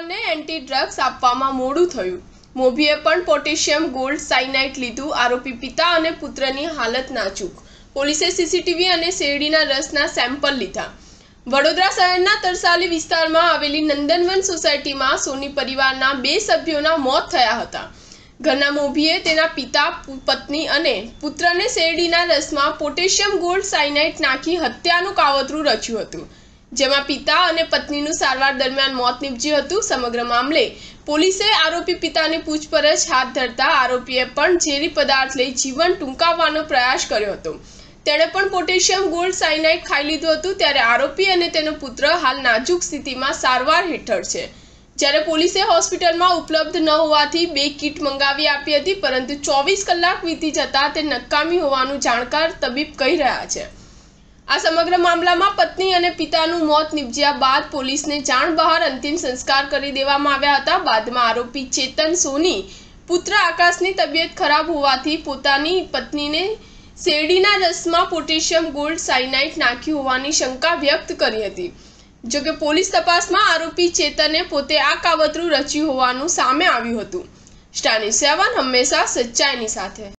સરકારને anti drugs આપવામાં મોડું થયું મોભીએ પણ પોટેશિયમ ગોલ્ડ સાયનાઇટ લીધું આરોપી પિતા અને પુત્રની હાલત નાચુક પોલીસે સીસીટીવી અને શેરડીના રસના સેમ્પલ લીધા વડોદરા શહેરના તરસાલી વિસ્તારમાં આવેલી નંદનવન સોસાયટીમાં સોની પરિવારના બે સભ્યોના મોત થયા હતા ઘરના મોભીએ તેના પિતા પત્ની અને પુત્રને શેરડીના રસમાં પોટેશિયમ ગોલ્ડ સાયનાઇટ નાખી હત્યાનું કાવતરું રચ્યું હતું જેમાં પિતા અને પત્નીનું સારવાર દરમિયાન મોત નીપજ્યું હતું સમગ્ર મામલે પોલીસે આરોપી પિતાની પૂછપરછ હાથ ધરતા આરોપીએ પણ ઝેરી પદાર્થ લઈ જીવન ટૂંકાવવાનો પ્રયાસ કર્યો હતો તેણે પણ પોટેશિયમ ગોલ્ડ સાયનાઇડ ખાઈ લીધું હતું ત્યારે આરોપી અને તેનો પુત્ર હાલ નાજુક સ્થિતિમાં સારવાર હેઠળ છે જ્યારે પોલીસે હોસ્પિટલમાં ઉપલબ્ધ ન હોવાથી બે કીટ મંગાવી આપી હતી પરંતુ ચોવીસ કલાક વીતી જતાં તે નકામી હોવાનું જાણકાર તબીબ કહી રહ્યા છે આ સમગ્ર મામલામાં પત્ની અને પિતાનું મોત નિપજ્યા બાદ પોલીસને જાણ બહાર અંતિમ સંસ્કાર કરી દેવામાં આવ્યા હતા બાદમાં આરોપી ચેતન સોની પુત્ર આકાશની તબિયત ખરાબ હોવાથી પોતાની પત્નીને શેરડીના રસમાં પોટેશિયમ ગોલ્ડ સાયનાઇટ નાખ્યું હોવાની શંકા વ્યક્ત કરી હતી જોકે પોલીસ તપાસમાં આરોપી ચેતને પોતે આ કાવતરું રચ્યું હોવાનું સામે આવ્યું હતું સ્ટાની સેવન હંમેશા સચ્ચાઈની સાથે